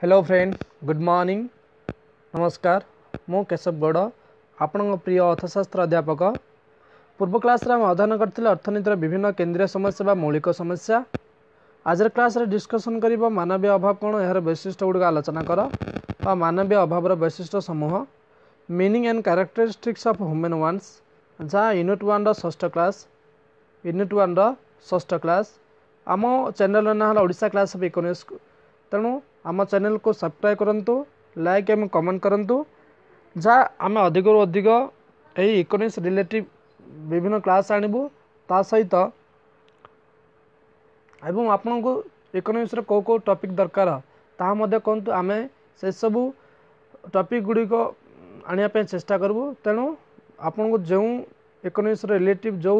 hello friend good morning ନମସ୍କାର ମୁଁ କେଶବ ଗୌଡ଼ ଆପଣଙ୍କ ପ୍ରିୟ ଅର୍ଥଶାସ୍ତ୍ର ଅଧ୍ୟାପକ ପୂର୍ବ କ୍ଲାସ୍ରେ ଆମେ ଅଧ୍ୟୟନ କରିଥିଲେ ଅର୍ଥନୀତିର ବିଭିନ୍ନ କେନ୍ଦ୍ରୀୟ ସମସ୍ୟା ବା ମୌଳିକ ସମସ୍ୟା ଆଜିର କ୍ଲାସ୍ରେ ଡିସ୍କସନ୍ କରିବ ମାନବୀୟ ଅଭାବ କ'ଣ ଏହାର ବୈଶିଷ୍ଟ୍ୟ ଗୁଡ଼ିକ ଆଲୋଚନା କର ବା ମାନବୀୟ ଅଭାବର ବୈଶିଷ୍ଟ୍ୟ ସମୂହ meaning and characteristics of human wants ଯାହା ୟୁନିଟ୍ ୱାନ୍ର ଷଷ୍ଠ କ୍ଲାସ୍ ୟୁନିଟ୍ ୱାନ୍ର ଷଷ୍ଠ କ୍ଲାସ୍ ଆମ ଚ୍ୟାନେଲ୍ର ନାଁ ହେଲା ଓଡ଼ିଶା କ୍ଲାସ୍ ଅଫ୍ ଇକୋନୋମିକ୍ସ ତେଣୁ आम चैनल को सब्सक्राइब करूँ लाइक एवं कमेंट करूँ जहाँ आम अधिक अधिक यही इकोनोमिक्स रिलेटिव विभिन्न क्लास आणबू ता सहित एवं आपन को इकोनोमिक्स रो कौ टपिक दरकार ताहा कहतु आम से सब टपिक गुड़िक आने चेषा करूँ तेणु आपन को जो इकोनोमिक्स रिलेटिव जो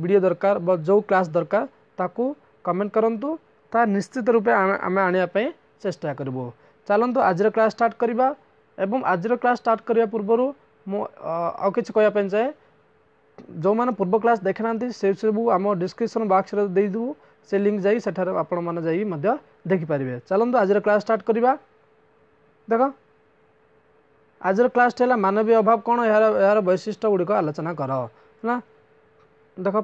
भिड दरकार जो क्लास दरकार ताकू कमेंट करूँ ता निश्चित रूपे आम आने ଚେଷ୍ଟା କରିବ ଚାଲନ୍ତୁ ଆଜିର କ୍ଲାସ୍ ଷ୍ଟାର୍ଟ କରିବା ଏବଂ ଆଜିର କ୍ଲାସ୍ ଷ୍ଟାର୍ଟ କରିବା ପୂର୍ବରୁ ମୁଁ ଆଉ କିଛି କହିବା ପାଇଁ ଚାହେଁ ଯେଉଁମାନେ ପୂର୍ବ କ୍ଲାସ୍ ଦେଖିନାହାନ୍ତି ସେ ସବୁ ଆମ ଡିସ୍କ୍ରିପସନ୍ ବକ୍ସରେ ଦେଇଦେବୁ ସେ ଲିଙ୍କ୍ ଯାଇ ସେଠାରେ ଆପଣମାନେ ଯାଇ ମଧ୍ୟ ଦେଖିପାରିବେ ଚାଲନ୍ତୁ ଆଜିର କ୍ଲାସ୍ ଷ୍ଟାର୍ଟ କରିବା ଦେଖ ଆଜିର କ୍ଲାସ୍ଟି ହେଲା ମାନବୀୟ ଅଭାବ କ'ଣ ଏହାର ଏହାର ବୈଶିଷ୍ଟ୍ୟ ଗୁଡ଼ିକ ଆଲୋଚନା କର ହେଲା ଦେଖ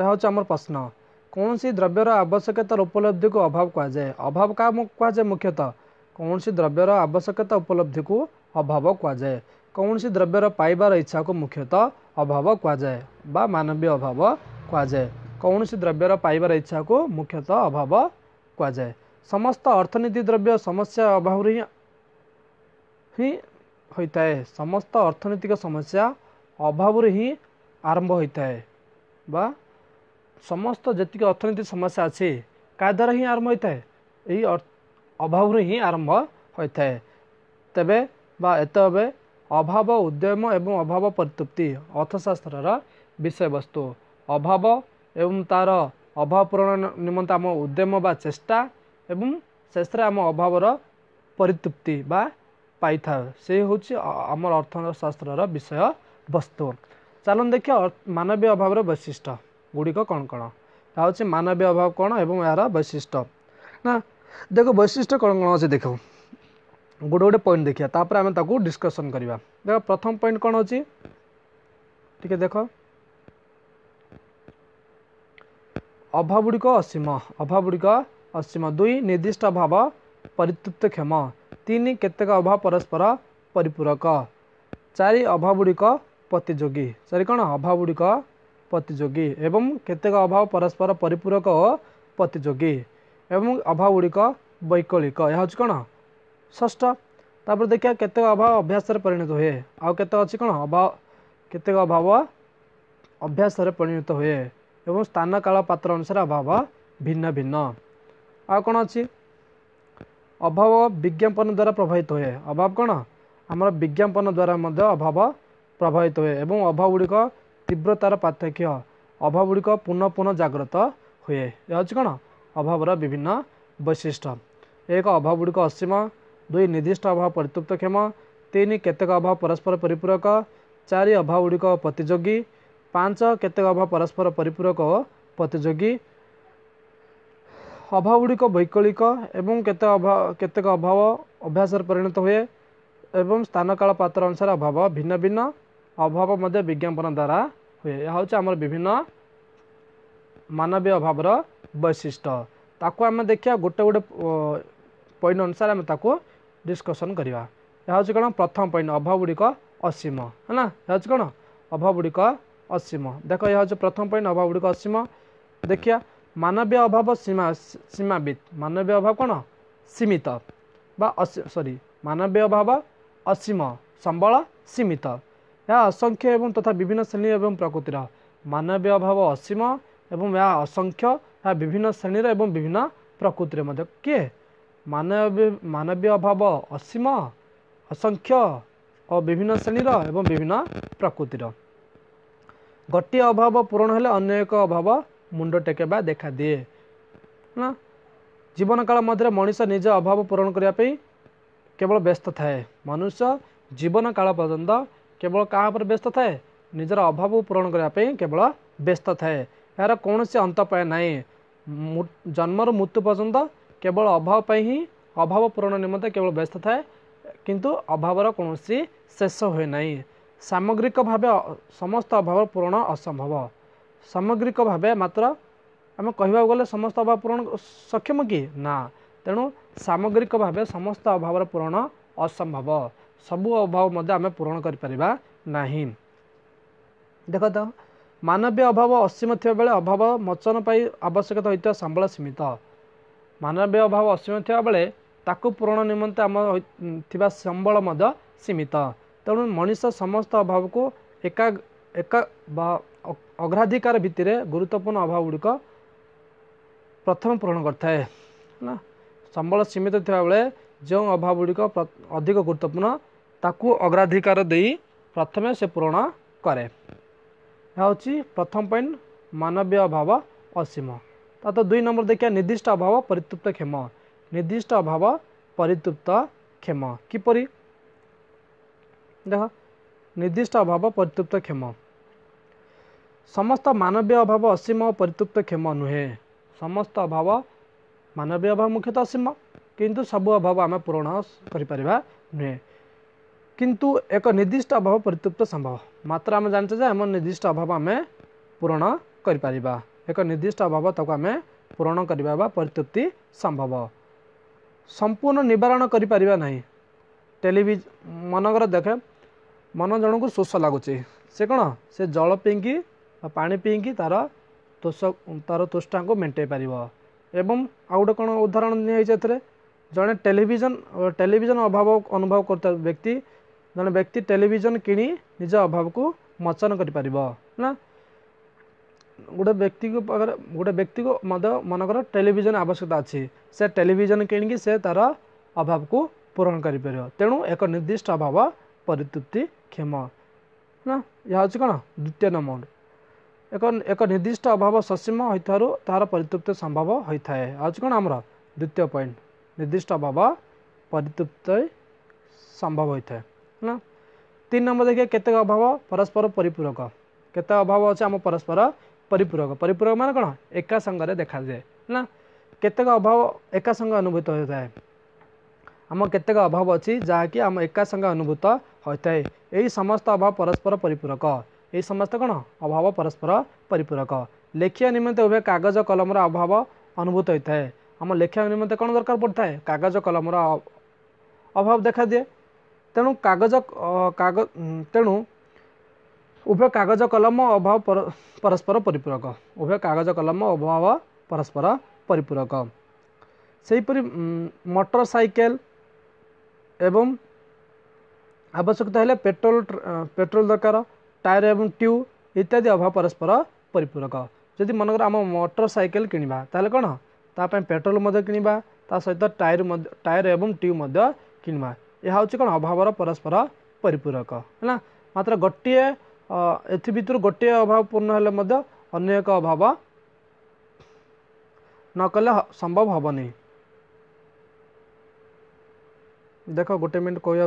ଏହା ହେଉଛି ଆମର ପ୍ରଶ୍ନ କୌଣସି ଦ୍ରବ୍ୟର ଆବଶ୍ୟକତାର ଉପଲବ୍ଧିକୁ ଅଭାବ କୁହାଯାଏ ଅଭାବ କାହା କୁହାଯାଏ ମୁଖ୍ୟତଃ କୌଣସି ଦ୍ରବ୍ୟର ଆବଶ୍ୟକତା ଉପଲବ୍ଧିକୁ ଅଭାବ କୁହାଯାଏ କୌଣସି ଦ୍ରବ୍ୟର ପାଇବାର ଇଚ୍ଛାକୁ ମୁଖ୍ୟତଃ ଅଭାବ କୁହାଯାଏ ବା ମାନବୀୟ ଅଭାବ କୁହାଯାଏ କୌଣସି ଦ୍ରବ୍ୟର ପାଇବାର ଇଚ୍ଛାକୁ ମୁଖ୍ୟତଃ ଅଭାବ କୁହାଯାଏ ସମସ୍ତ ଅର୍ଥନୀତି ଦ୍ରବ୍ୟ ସମସ୍ୟା ଅଭାବରୁ ହିଁ ହିଁ ହୋଇଥାଏ ସମସ୍ତ ଅର୍ଥନୈତିକ ସମସ୍ୟା ଅଭାବରୁ ହିଁ ଆରମ୍ଭ ହୋଇଥାଏ ବା ସମସ୍ତ ଯେତିକି ଅର୍ଥନୀତି ସମସ୍ୟା ଅଛି କାହା ଦ୍ୱାରା ହିଁ ଆରମ୍ଭ ହୋଇଥାଏ ଏହି ଅଭାବରୁ ହିଁ ଆରମ୍ଭ ହୋଇଥାଏ ତେବେ ବା ଏତେବେ ଅଭାବ ଉଦ୍ୟମ ଏବଂ ଅଭାବ ପରିତୃପ୍ତି ଅର୍ଥଶାସ୍ତ୍ରର ବିଷୟବସ୍ତୁ ଅଭାବ ଏବଂ ତା'ର ଅଭାବ ପୂରଣ ନିମନ୍ତେ ଆମ ଉଦ୍ୟମ ବା ଚେଷ୍ଟା ଏବଂ ଶେଷରେ ଆମ ଅଭାବର ପରିତୃପ୍ତି ବା ପାଇଥାଉ ସେ ହେଉଛି ଆମର ଅର୍ଥଶାସ୍ତ୍ରର ବିଷୟବସ୍ତୁ ଚାଲନ୍ତୁ ଦେଖିବା ମାନବୀୟ ଅଭାବର ବୈଶିଷ୍ଟ୍ୟ ଗୁଡ଼ିକ କ'ଣ କ'ଣ ତାହା ହେଉଛି ମାନବୀୟ ଅଭାବ କ'ଣ ଏବଂ ଏହାର ବୈଶିଷ୍ଟ୍ୟ ନା ଦେଖ ବୈଶିଷ୍ଟ୍ୟ କ'ଣ କ'ଣ ଅଛି ଦେଖ ଗୋଟେ ଗୋଟେ ପଏଣ୍ଟ ଦେଖିବା ତାପରେ ଆମେ ତାକୁ ଡିସ୍କସନ୍ କରିବା ଦେଖ ପ୍ରଥମ ପଏଣ୍ଟ କ'ଣ ଅଛି ଟିକେ ଦେଖ ଅଭାବ ଗୁଡ଼ିକ ଅସୀମ ଅଭାବ ଗୁଡ଼ିକ ଅସୀମ ଦୁଇ ନିର୍ଦ୍ଦିଷ୍ଟ ଅଭାବ ପରିତୃପ୍ତକ୍ଷମ ତିନି କେତେକ ଅଭାବ ପରସ୍ପର ପରିପୂରକ ଚାରି ଅଭାବ ଗୁଡ଼ିକ ପ୍ରତିଯୋଗୀ ସରି କ'ଣ ଅଭାବ ଗୁଡ଼ିକ ପ୍ରତିଯୋଗୀ ଏବଂ କେତେକ ଅଭାବ ପରସ୍ପର ପରିପୂରକ ଓ ପ୍ରତିଯୋଗୀ ଏବଂ ଅଭାବ ଗୁଡ଼ିକ ବୈକଳିକ ଏହା ହେଉଛି କ'ଣ ଷଷ୍ଠ ତାପରେ ଦେଖିବା କେତେକ ଅଭାବ ଅଭ୍ୟାସରେ ପରିଣତ ହୁଏ ଆଉ କେତେ ଅଛି କ'ଣ ଅଭାବ କେତେକ ଅଭାବ ଅଭ୍ୟାସରେ ପରିଣତ ହୁଏ ଏବଂ ସ୍ଥାନ କାଳ ପାତ୍ର ଅନୁସାରେ ଅଭାବ ଭିନ୍ନ ଭିନ୍ନ ଆଉ କ'ଣ ଅଛି ଅଭାବ ବିଜ୍ଞାପନ ଦ୍ୱାରା ପ୍ରଭାବିତ ହୁଏ ଅଭାବ କ'ଣ ଆମର ବିଜ୍ଞାପନ ଦ୍ୱାରା ମଧ୍ୟ ଅଭାବ ପ୍ରଭାବିତ ହୁଏ ଏବଂ ଅଭାବ ଗୁଡ଼ିକ ତୀବ୍ରତାର ପାର୍ଥକ୍ୟ ଅଭାବ ଗୁଡ଼ିକ ପୁନଃ ପୁନଃ ଜାଗ୍ରତ ହୁଏ ଏହା ହେଉଛି କ'ଣ ଅଭାବର ବିଭିନ୍ନ ବୈଶିଷ୍ଟ୍ୟ ଏକ ଅଭାବ ଗୁଡ଼ିକ ଅସୀମ ଦୁଇ ନିର୍ଦ୍ଦିଷ୍ଟ ଅଭାବ ପରିତୃପ୍ତକ୍ଷମ ତିନି କେତେକ ଅଭାବ ପରସ୍ପର ପରିପୂରକ ଚାରି ଅଭାବ ଗୁଡ଼ିକ ପ୍ରତିଯୋଗୀ ପାଞ୍ଚ କେତେକ ଅଭାବ ପରସ୍ପର ପରିପୂରକ ଓ ପ୍ରତିଯୋଗୀ ଅଭାବ ଗୁଡ଼ିକ ବୈକଳିକ ଏବଂ କେତେ ଅଭାବ କେତେକ ଅଭାବ ଅଭ୍ୟାସରେ ପରିଣତ ହୁଏ ଏବଂ ସ୍ଥାନକାଳ ପାତ୍ର ଅନୁସାରେ ଅଭାବ ଭିନ୍ନ ଭିନ୍ନ ଅଭାବ ମଧ୍ୟ ବିଜ୍ଞାପନ ଦ୍ୱାରା ହୁଏ ଏହା ହେଉଛି ଆମର ବିଭିନ୍ନ ମାନବୀୟ ଅଭାବର ବୈଶିଷ୍ଟ୍ୟ ତାକୁ ଆମେ ଦେଖିବା ଗୋଟେ ଗୋଟେ ପଏଣ୍ଟ ଅନୁସାରେ ଆମେ ତାକୁ ଡିସ୍କସନ୍ କରିବା ଏହା ହେଉଛି କ'ଣ ପ୍ରଥମ ପଏଣ୍ଟ ଅଭାବ ଗୁଡ଼ିକ ଅସୀମ ହେଲା ଏହା ହେଉଛି କ'ଣ ଅଭାବ ଗୁଡ଼ିକ ଅସୀମ ଦେଖ ଏହା ହେଉଛି ପ୍ରଥମ ପଏଣ୍ଟ ଅଭାବ ଗୁଡ଼ିକ ଅସୀମ ଦେଖିବା ମାନବୀୟ ଅଭାବ ସୀମା ସୀମାବିତ୍ ମାନବୀୟ ଅଭାବ କ'ଣ ସୀମିତ ବା ସରି ମାନବୀୟ ଅଭାବ ଅସୀମ ସମ୍ବଳ ସୀମିତ ଏହା ଅସଂଖ୍ୟ ଏବଂ ତଥା ବିଭିନ୍ନ ଶ୍ରେଣୀ ଏବଂ ପ୍ରକୃତିର ମାନବୀୟ ଭାବ ଅସୀମ ଏବଂ ଏହା ଅସଂଖ୍ୟ ଏହା ବିଭିନ୍ନ ଶ୍ରେଣୀର ଏବଂ ବିଭିନ୍ନ ପ୍ରକୃତିରେ ମଧ୍ୟ କିଏ ମାନବୀୟ ଭାବ ଅସୀମ ଅସଂଖ୍ୟ ଓ ବିଭିନ୍ନ ଶ୍ରେଣୀର ଏବଂ ବିଭିନ୍ନ ପ୍ରକୃତିର ଗୋଟିଏ ଅଭାବ ପୂରଣ ହେଲେ ଅନ୍ୟ ଏକ ଅଭାବ ମୁଣ୍ଡ ଟେକିବା ଦେଖାଦିଏ ଜୀବନକାଳ ମଧ୍ୟରେ ମଣିଷ ନିଜ ଅଭାବ ପୂରଣ କରିବା ପାଇଁ କେବଳ ବ୍ୟସ୍ତ ଥାଏ ମନୁଷ୍ୟ ଜୀବନକାଳ ପର୍ଯ୍ୟନ୍ତ କେବଳ କାହା ଉପରେ ବ୍ୟସ୍ତ ଥାଏ ନିଜର ଅଭାବ ପୂରଣ କରିବା ପାଇଁ କେବଳ ବ୍ୟସ୍ତ ଥାଏ ଏହାର କୌଣସି ଅନ୍ତ ପାଏ ନାହିଁ ଜନ୍ମରୁ ମୃତ୍ୟୁ ପର୍ଯ୍ୟନ୍ତ କେବଳ ଅଭାବ ପାଇଁ ହିଁ ଅଭାବ ପୂରଣ ନିମନ୍ତେ କେବଳ ବ୍ୟସ୍ତ ଥାଏ କିନ୍ତୁ ଅଭାବର କୌଣସି ଶେଷ ହୁଏ ନାହିଁ ସାମଗ୍ରିକ ଭାବେ ସମସ୍ତ ଅଭାବ ପୂରଣ ଅସମ୍ଭବ ସାମଗ୍ରିକ ଭାବେ ମାତ୍ର ଆମେ କହିବାକୁ ଗଲେ ସମସ୍ତ ଅଭାବ ପୂରଣ ସକ୍ଷମ କି ନା ତେଣୁ ସାମଗ୍ରିକ ଭାବେ ସମସ୍ତ ଅଭାବର ପୂରଣ ଅସମ୍ଭବ ସବୁ ଅଭାବ ମଧ୍ୟ ଆମେ ପୂରଣ କରିପାରିବା ନାହିଁ ଦେଖ ତ ମାନବୀୟ ଅଭାବ ଅସୀମ ଥିବା ବେଳେ ଅଭାବ ମୋଚନ ପାଇଁ ଆବଶ୍ୟକତା ହୋଇଥିବା ସମ୍ବଳ ସୀମିତ ମାନବୀୟ ଅଭାବ ଅସୀମ ଥିବା ବେଳେ ତାକୁ ପୂରଣ ନିମନ୍ତେ ଆମ ଥିବା ସମ୍ବଳ ମଧ୍ୟ ସୀମିତ ତେଣୁ ମଣିଷ ସମସ୍ତ ଅଭାବକୁ ଏକା ଏକା ଅଗ୍ରାଧିକାର ଭିତ୍ତିରେ ଗୁରୁତ୍ୱପୂର୍ଣ୍ଣ ଅଭାବ ଗୁଡ଼ିକ ପ୍ରଥମ ପୂରଣ କରିଥାଏ ହେଲା ସମ୍ବଳ ସୀମିତ ଥିବାବେଳେ ଯେଉଁ ଅଭାବ ଗୁଡ଼ିକ ଅଧିକ ଗୁରୁତ୍ୱପୂର୍ଣ୍ଣ ତାକୁ ଅଗ୍ରାଧିକାର ଦେଇ ପ୍ରଥମେ ସେ ପୂରଣ କରେ ଏହା ହେଉଛି ପ୍ରଥମ ପଏଣ୍ଟ ମାନବୀୟ ଅଭାବ ଅସୀମ ତା ତ ଦୁଇ ନମ୍ବର ଦେଖିବା ନିର୍ଦ୍ଦିଷ୍ଟ ଅଭାବ ପରିତୃପ୍ତ କ୍ଷମ ନିର୍ଦ୍ଦିଷ୍ଟ ଅଭାବ ପରିତୃପ୍ତ କ୍ଷମ କିପରି ଦେଖ ନିର୍ଦ୍ଦିଷ୍ଟ ଅଭାବ ପରିତୃପ୍ତ କ୍ଷମ ସମସ୍ତ ମାନବୀୟ ଅଭାବ ଅସୀମ ଓ ପରିତୃପ୍ତ କ୍ଷମ ନୁହେଁ ସମସ୍ତ ଅଭାବ ମାନବୀୟ ଅଭାବ ମୁଖ୍ୟତଃ ଅସୀମ କିନ୍ତୁ ସବୁ ଅଭାବ ଆମେ ପୂରଣ କରିପାରିବା ନୁହେଁ किंतु एक निर्दिष्ट अभाव परितृप्त संभव मात्र आम जानी जे आम निर्दिष्ट अभाव आम पूरण कर एक निर्दिष्ट अभाव तक आम पूरण करवा परितृप्ति संभव संपूर्ण नवारण कर टेलीज मनकर देखे मन जन को शोष लगुच से कौन से जल पी पा पी तार तोष तार तुष्टा को मेटे पार एवं आउ गए कौन उदाहरण नहीं जड़े टेलीजन टेलीजन अभाव अनुभव करता व्यक्ति जन व्यक्ति टेलीविजन किनी निज अभाव को मचन कर पार गोटे व्यक्ति को अगर गोटे व्यक्ति को मध्य मनकर टेलीविजन आवश्यकता अच्छे से टेलीविजन की से तार अभाव को पूरण कर तेणु एक निर्दिष्ट अभाव परितुप्ति क्षम ना यह हूँ कौन द्वितीय नंबर एक एक निर्दिष्ट अभाव ससीम होती तार परितुप्त संभव होता है कौन आमर द्वितीय पॉइंट निर्दिष्ट अभाव परितुप्त संभव होता है ନା ତିନି ନମ୍ବର ଦେଖିବେ କେତେ ଅଭାବ ପରସ୍ପର ପରିପୂରକ କେତେ ଅଭାବ ଅଛି ଆମ ପରସ୍ପର ପରିପୂରକ ପରିପୂରକ ମାନେ କ'ଣ ଏକା ସାଙ୍ଗରେ ଦେଖାଯାଏ ନା କେତେକ ଅଭାବ ଏକା ସାଙ୍ଗେ ଅନୁଭୂତ ହୋଇଥାଏ ଆମ କେତେକ ଅଭାବ ଅଛି ଯାହାକି ଆମ ଏକା ସାଙ୍ଗେ ଅନୁଭୂତ ହୋଇଥାଏ ଏହି ସମସ୍ତ ଅଭାବ ପରସ୍ପର ପରିପୂରକ ଏହି ସମସ୍ତ କ'ଣ ଅଭାବ ପରସ୍ପର ପରିପୂରକ ଲେଖିବା ନିମନ୍ତେ ଉଭୟ କାଗଜ କଲମର ଅଭାବ ଅନୁଭୂତ ହୋଇଥାଏ ଆମ ଲେଖିବା ନିମନ୍ତେ କ'ଣ ଦରକାର ପଡ଼ିଥାଏ କାଗଜ କଲମର ଅଭାବ ଦେଖାଦିଏ તેણુ કાગજક કાગજ તેણુ ઉભો કાગજ કલમ અભાવ પરસ્પર પરિપૂરક ઉભો કાગજ કલમ અભાવ પરસ્પર પરિપૂરક સહી પર મટરસાઇકલ એવમ આવશ્યક તહેલે પેટ્રોલ પેટ્રોલ દરકાર ટાયર એવમ ટ્યુ ઇત્યાદી અભાવ પરસ્પર પરિપૂરક જોદી મન કર આમો મટરસાઇકલ કીણવા તહેલે કોનો તાપ પે પેટ્રોલ મધ કીણવા તા સહી તો ટાયર ટાયર એવમ ટ્યુ મધ કીણવા यह हूँ कौन अभाव परस्पर परिपूरक है ना मात्र गोटे एर गोटे अभाव पूर्ण हेल्ले अनेक अभाव नक संभव हम नहीं देख गोटे मिनट कह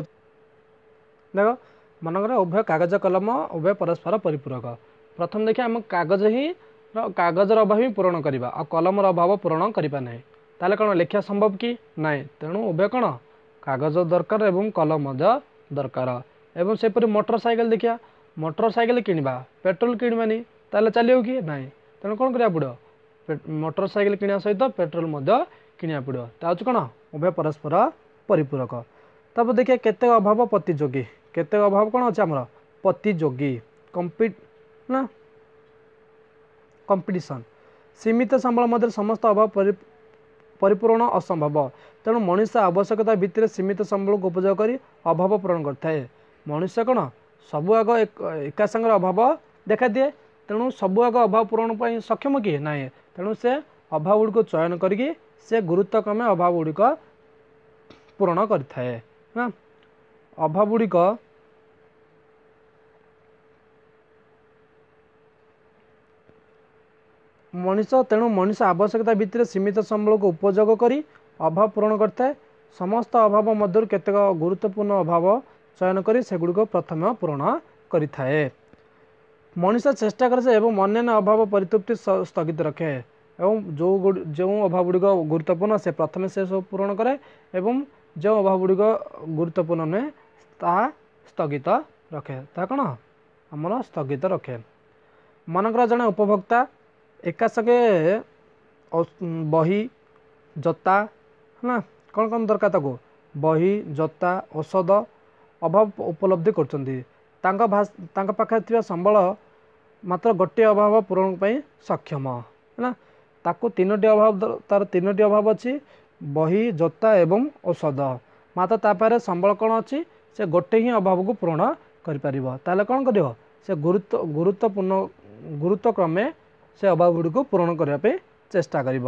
देख मनकर उभय कागज कलम उभय परस्पर परिपूरक प्रथम देखिए आम कागज ही कागजर अभाव ही पूरण करवा कलम अभाव पूरण करें कौन लेखा संभव कि ना तेणु उभय कौन କାଗଜ ଦରକାର ଏବଂ କଲମ ମଧ୍ୟ ଦରକାର ଏବଂ ସେପରି ମୋଟର ସାଇକେଲ ଦେଖିବା ମୋଟର ସାଇକେଲ କିଣିବା ପେଟ୍ରୋଲ କିଣିବାନି ତାହେଲେ ଚାଲିବ କି ନାହିଁ ତେଣୁ କ'ଣ କରିବାକୁ ପଡ଼ିବ ମୋଟର ସାଇକେଲ କିଣିବା ସହିତ ପେଟ୍ରୋଲ ମଧ୍ୟ କିଣିବାକୁ ପଡ଼ିବ ତା ହେଉଛି କ'ଣ ଉଭୟ ପରସ୍ପର ପରିପୂରକ ତାପରେ ଦେଖିବା କେତେ ଅଭାବ ପ୍ରତିଯୋଗୀ କେତେ ଅଭାବ କ'ଣ ଅଛି ଆମର ପ୍ରତିଯୋଗୀ କମ୍ପିଟ ନା କମ୍ପିଟିସନ୍ ସୀମିତ ସମ୍ବଳ ମଧ୍ୟରେ ସମସ୍ତ ଅଭାବ ପରିପୂରଣ ଅସମ୍ଭବ ତେଣୁ ମଣିଷ ଆବଶ୍ୟକତା ଭିତ୍ତିରେ ସୀମିତ ସମ୍ବଳକୁ ଉପଯୋଗ କରି ଅଭାବ ପୂରଣ କରିଥାଏ ମଣିଷ କ'ଣ ସବୁ ଆଗ ଏକା ସାଙ୍ଗରେ ଅଭାବ ଦେଖାଦିଏ ତେଣୁ ସବୁ ଆଗ ଅଭାବ ପୂରଣ ପାଇଁ ସକ୍ଷମ କି ନାହିଁ ତେଣୁ ସେ ଅଭାବ ଗୁଡ଼ିକୁ ଚୟନ କରିକି ସେ ଗୁରୁତ୍ୱକ୍ରମେ ଅଭାବ ଗୁଡ଼ିକ ପୂରଣ କରିଥାଏ ହଁ ଅଭାବ ଗୁଡ଼ିକ ମଣିଷ ତେଣୁ ମଣିଷ ଆବଶ୍ୟକତା ଭିତରେ ସୀମିତ ସମ୍ବଳକୁ ଉପଯୋଗ କରି ଅଭାବ ପୂରଣ କରିଥାଏ ସମସ୍ତ ଅଭାବ ମଧ୍ୟରୁ କେତେକ ଗୁରୁତ୍ୱପୂର୍ଣ୍ଣ ଅଭାବ ଚୟନ କରି ସେଗୁଡ଼ିକ ପ୍ରଥମେ ପୂରଣ କରିଥାଏ ମଣିଷ ଚେଷ୍ଟା କରେ ଏବଂ ଅନ୍ୟାନ୍ୟ ଅଭାବ ପରିତୃପ୍ତି ସ୍ଥଗିତ ରଖେ ଏବଂ ଯେଉଁ ଯେଉଁ ଅଭାବ ଗୁଡ଼ିକ ଗୁରୁତ୍ୱପୂର୍ଣ୍ଣ ସେ ପ୍ରଥମେ ସେ ସବୁ ପୂରଣ କରେ ଏବଂ ଯେଉଁ ଅଭାବ ଗୁଡ଼ିକ ଗୁରୁତ୍ୱପୂର୍ଣ୍ଣ ନୁହେଁ ତାହା ସ୍ଥଗିତ ରଖେ ତାହା କ'ଣ ଆମର ସ୍ଥଗିତ ରଖେ ମନେକର ଜଣେ ଉପଭୋକ୍ତା ଏକାସଙ୍ଗେ ବହି ଜୋତା ହେଲା କ'ଣ କ'ଣ ଦରକାର ତାକୁ ବହି ଜୋତା ଔଷଧ ଅଭାବ ଉପଲବ୍ଧି କରୁଛନ୍ତି ତାଙ୍କ ତାଙ୍କ ପାଖରେ ଥିବା ସମ୍ବଳ ମାତ୍ର ଗୋଟିଏ ଅଭାବ ପୂରଣ ପାଇଁ ସକ୍ଷମ ହେଲା ତାକୁ ତିନୋଟି ଅଭାବ ତା'ର ତିନୋଟି ଅଭାବ ଅଛି ବହି ଜୋତା ଏବଂ ଔଷଧ ମାତ୍ର ତା ପାଖରେ ସମ୍ବଳ କ'ଣ ଅଛି ସେ ଗୋଟେ ହିଁ ଅଭାବକୁ ପୂରଣ କରିପାରିବ ତାହେଲେ କ'ଣ କରିବ ସେ ଗୁରୁତ୍ୱ ଗୁରୁତ୍ୱପୂର୍ଣ୍ଣ ଗୁରୁତ୍ୱକ୍ରମେ ସେ ଅଭାବ ଗୁଡ଼ିକୁ ପୂରଣ କରିବା ପାଇଁ ଚେଷ୍ଟା କରିବ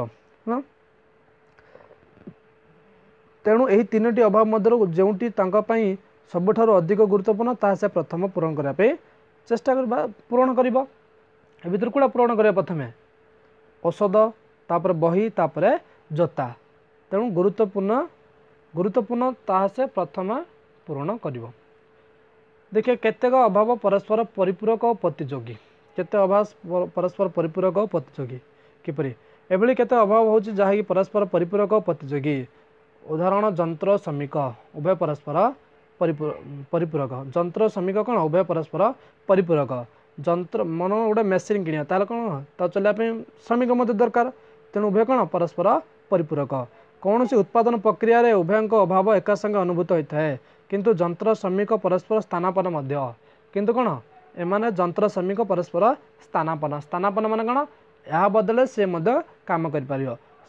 ତେଣୁ ଏହି ତିନୋଟି ଅଭାବ ମଧ୍ୟରୁ ଯେଉଁଟି ତାଙ୍କ ପାଇଁ ସବୁଠାରୁ ଅଧିକ ଗୁରୁତ୍ୱପୂର୍ଣ୍ଣ ତାହା ସେ ପ୍ରଥମ ପୂରଣ କରିବା ପାଇଁ ଚେଷ୍ଟା କରିବା ପୂରଣ କରିବ ଏ ଭିତରୁ କେଉଁଟା ପୂରଣ କରିବା ପ୍ରଥମେ ଔଷଧ ତାପରେ ବହି ତାପରେ ଜୋତା ତେଣୁ ଗୁରୁତ୍ୱପୂର୍ଣ୍ଣ ଗୁରୁତ୍ୱପୂର୍ଣ୍ଣ ତାହା ସେ ପ୍ରଥମେ ପୂରଣ କରିବ ଦେଖିବା କେତେକ ଅଭାବ ପରସ୍ପର ପରିପୂରକ ଓ ପ୍ରତିଯୋଗୀ କେତେ ଅଭାବ ପରସ୍ପର ପରିପୂରକ ଓ ପ୍ରତିଯୋଗୀ କିପରି ଏଭଳି କେତେ ଅଭାବ ହେଉଛି ଯାହାକି ପରସ୍ପର ପରିପୂରକ ଓ ପ୍ରତିଯୋଗୀ ଉଦାହରଣ ଯନ୍ତ୍ର ଶ୍ରମିକ ଉଭୟ ପରସ୍ପର ପରିପୂରକ ଯନ୍ତ୍ର ଶ୍ରମିକ କ'ଣ ଉଭୟ ପରସ୍ପର ପରିପୂରକ ଯନ୍ତ୍ର ମନ ଗୋଟେ ମେସିନ୍ କିଣିବା ତାହେଲେ କ'ଣ ତ ଚଲାଇବା ପାଇଁ ଶ୍ରମିକ ମଧ୍ୟ ଦରକାର ତେଣୁ ଉଭୟ କ'ଣ ପରସ୍ପର ପରିପୂରକ କୌଣସି ଉତ୍ପାଦନ ପ୍ରକ୍ରିୟାରେ ଉଭୟଙ୍କ ଅଭାବ ଏକାସାଙ୍ଗେ ଅନୁଭୂତ ହୋଇଥାଏ କିନ୍ତୁ ଯନ୍ତ୍ର ଶ୍ରମିକ ପରସ୍ପର ସ୍ଥାନାପନ ମଧ୍ୟ କିନ୍ତୁ କ'ଣ जंत्र जमिक परस्पर स्थानपन स्थानपन महा बदल सिद्ध कम गरिपार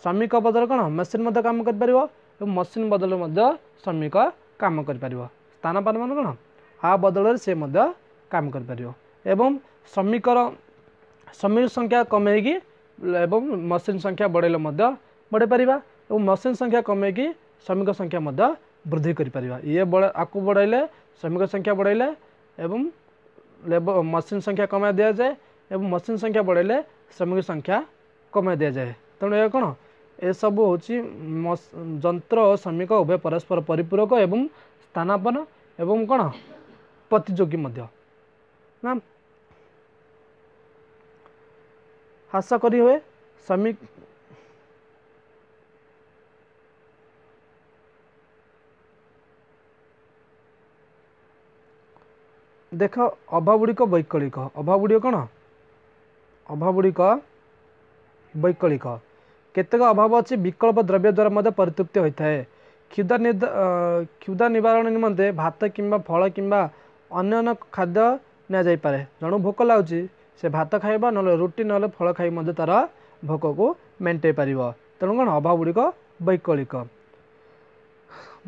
श्रमिक बदले केसिन काम गरिपार मसिन बदल श्रमिक कम गरिपार स्थानपान महा बदल सिद्धापार ए श्रमिक र श्रमिक संख्या कमैक ए मशीन संख्या बढ्दै बढिपार मशीन संख्या कमैक श्रमिक संख्या वृद्धि गरिपार इक् बढाइले श्रमिक संख्या बढैले ଲେବର ମେସିନ୍ ସଂଖ୍ୟା କମାଇ ଦିଆଯାଏ ଏବଂ ମେସିନ୍ ସଂଖ୍ୟା ବଢ଼ାଇଲେ ଶ୍ରମିକ ସଂଖ୍ୟା କମାଇ ଦିଆଯାଏ ତେଣୁ ଏହା କ'ଣ ଏସବୁ ହେଉଛି ଯନ୍ତ୍ର ଓ ଶ୍ରମିକ ଉଭୟ ପରସ୍ପର ପରିପୂରକ ଏବଂ ସ୍ଥାନାପନ ଏବଂ କ'ଣ ପ୍ରତିଯୋଗୀ ମଧ୍ୟ ନା ହ୍ରାସ କରିହୁଏ ଶ୍ରମିକ ଦେଖ ଅଭାବଗୁଡ଼ିକ ବୈକଳିକ ଅଭାବଗୁଡ଼ିକ କ'ଣ ଅଭାବଗୁଡ଼ିକ ବୈକଳିକ କେତେକ ଅଭାବ ଅଛି ବିକଳ୍ପ ଦ୍ରବ୍ୟ ଦ୍ୱାରା ମଧ୍ୟ ପରିତୃପ୍ତି ହୋଇଥାଏ କ୍ଷୁଦା କ୍ଷୁଦା ନିବାରଣ ନିମନ୍ତେ ଭାତ କିମ୍ବା ଫଳ କିମ୍ବା ଅନ୍ୟ ଅନ୍ୟ ଖାଦ୍ୟ ନିଆଯାଇପାରେ ଜଣକୁ ଭୋକ ଲାଗୁଛି ସେ ଭାତ ଖାଇବ ନହେଲେ ରୁଟି ନହେଲେ ଫଳ ଖାଇ ମଧ୍ୟ ତା'ର ଭୋକକୁ ମେଣ୍ଟେଇ ପାରିବ ତେଣୁ କ'ଣ ଅଭାବଗୁଡ଼ିକ ବୈକଳିକ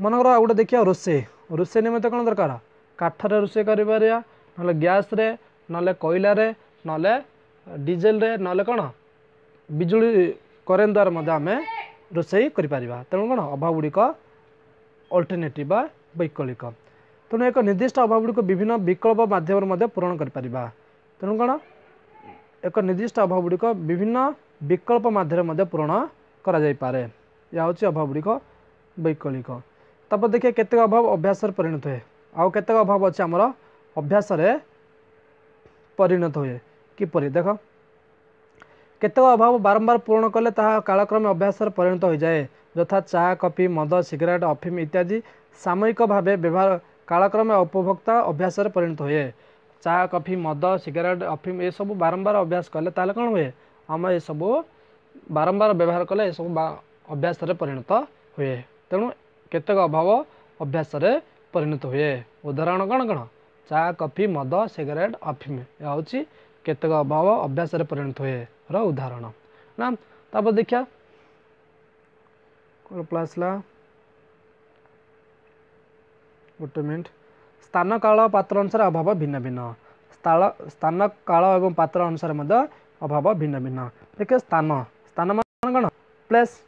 ମନେକର ଆଉ ଗୋଟେ ଦେଖିବା ରୋଷେଇ ରୋଷେଇ ନିମନ୍ତେ କ'ଣ ଦରକାର କାଠରେ ରୋଷେଇ କରିପାରିବା ନହେଲେ ଗ୍ୟାସ୍ରେ ନହେଲେ କୋଇଲାରେ ନହେଲେ ଡିଜେଲ୍ରେ ନହେଲେ କ'ଣ ବିଜୁଳି କରେଣ୍ଟ ଦ୍ୱାରା ମଧ୍ୟ ଆମେ ରୋଷେଇ କରିପାରିବା ତେଣୁ କ'ଣ ଅଭାବ ଗୁଡ଼ିକ ଅଲ୍ଟରନେଟିଭ୍ ବା ବୈକଳିକ ତେଣୁ ଏକ ନିର୍ଦ୍ଦିଷ୍ଟ ଅଭାବ ଗୁଡ଼ିକ ବିଭିନ୍ନ ବିକଳ୍ପ ମାଧ୍ୟମରେ ମଧ୍ୟ ପୂରଣ କରିପାରିବା ତେଣୁ କ'ଣ ଏକ ନିର୍ଦ୍ଦିଷ୍ଟ ଅଭାବ ଗୁଡ଼ିକ ବିଭିନ୍ନ ବିକଳ୍ପ ମାଧ୍ୟମରେ ମଧ୍ୟ ପୂରଣ କରାଯାଇପାରେ ଏହା ହେଉଛି ଅଭାବ ଗୁଡ଼ିକ ବୈକଳିକ ତାପରେ ଦେଖିବା କେତେକ ଅଭାବ ଅଭ୍ୟାସରେ ପରିଣତ ହୁଏ ଆଉ କେତେକ ଅଭାବ ଅଛି ଆମର ଅଭ୍ୟାସରେ ପରିଣତ ହୁଏ କିପରି ଦେଖ କେତେକ ଅଭାବ ବାରମ୍ବାର ପୂରଣ କଲେ ତାହା କାଳକ୍ରମେ ଅଭ୍ୟାସରେ ପରିଣତ ହୋଇଯାଏ ଯଥା ଚା କଫି ମଦ ସିଗାରେଟ୍ ଅଫିମ୍ ଇତ୍ୟାଦି ସାମୟିକ ଭାବେ ବ୍ୟବହାର କାଳକ୍ରମେ ଉପଭୋକ୍ତା ଅଭ୍ୟାସରେ ପରିଣତ ହୁଏ ଚା କଫି ମଦ ସିଗାରେଟ୍ ଅଫିମ୍ ଏସବୁ ବାରମ୍ବାର ଅଭ୍ୟାସ କଲେ ତାହେଲେ କ'ଣ ହୁଏ ଆମେ ଏସବୁ ବାରମ୍ବାର ବ୍ୟବହାର କଲେ ଏସବୁ ଅଭ୍ୟାସରେ ପରିଣତ ହୁଏ ତେଣୁ କେତେକ ଅଭାବ ଅଭ୍ୟାସରେ परिणत हुए उदाहरण कौन कौन चा कफि मद सिगरेट अफिम यह हूँ केतक अभाव अभ्यास परिणत हुए रदाहरण ना देखा आसला गोटे स्थान काल पात्र अनुसार अभाव भिन्न भिन्न स्थान काल एवं पात्र अनुसार अभाव भिन्न भिन्न देखिए स्थान स्थान मान कौन प्लेस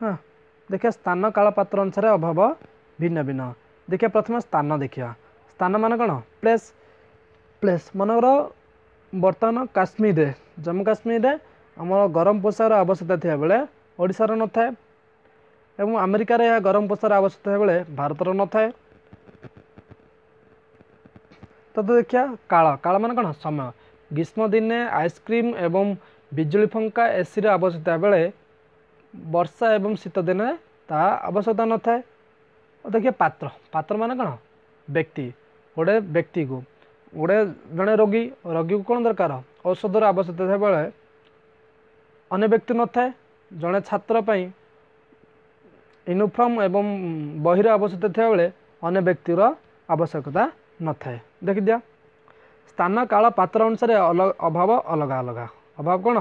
हाँ ଦେଖେ ସ୍ଥାନ କାଳ ପାତ୍ର ଅନୁସାରେ ଅଭାବ ଭିନ୍ନ ଭିନ୍ନ ଦେଖେ ପ୍ରଥମେ ସ୍ଥାନ ଦେଖିବା ସ୍ଥାନ ମାନେ କ'ଣ ପ୍ଲେସ୍ ପ୍ଲେସ୍ ମନେକର ବର୍ତ୍ତମାନ କାଶ୍ମୀରରେ ଜମ୍ମୁ କାଶ୍ମୀରରେ ଆମର ଗରମ ପୋଷାକର ଆବଶ୍ୟକତା ଥିବାବେଳେ ଓଡ଼ିଶାର ନଥାଏ ଏବଂ ଆମେରିକାରେ ଏହା ଗରମ ପୋଷାକର ଆବଶ୍ୟକତା ବେଳେ ଭାରତର ନଥାଏ ତଥା ଦେଖିବା କାଳ କାଳ ମାନେ କ'ଣ ସମୟ ଗ୍ରୀଷ୍ମ ଦିନେ ଆଇସ୍କ୍ରିମ୍ ଏବଂ ବିଜୁଳି ଫଙ୍କା ଏସିର ଆବଶ୍ୟକତା ବେଳେ ବର୍ଷା ଏବଂ ଶୀତ ଦିନରେ ତାହା ଆବଶ୍ୟକତା ନଥାଏ ଦେଖିବା ପାତ୍ର ପାତ୍ର ମାନେ କ'ଣ ବ୍ୟକ୍ତି ଗୋଟେ ବ୍ୟକ୍ତିକୁ ଗୋଟେ ଜଣେ ରୋଗୀ ରୋଗୀକୁ କ'ଣ ଦରକାର ଔଷଧର ଆବଶ୍ୟକତା ଥିବାବେଳେ ଅନ୍ୟ ବ୍ୟକ୍ତି ନଥାଏ ଜଣେ ଛାତ୍ର ପାଇଁ ୟୁନିଫର୍ମ ଏବଂ ବହିର ଆବଶ୍ୟକତା ଥିବାବେଳେ ଅନ୍ୟ ବ୍ୟକ୍ତିର ଆବଶ୍ୟକତା ନଥାଏ ଦେଖିଦିଅ ସ୍ଥାନ କାଳ ପାତ୍ର ଅନୁସାରେ ଅଭାବ ଅଲଗା ଅଲଗା ଅଭାବ କ'ଣ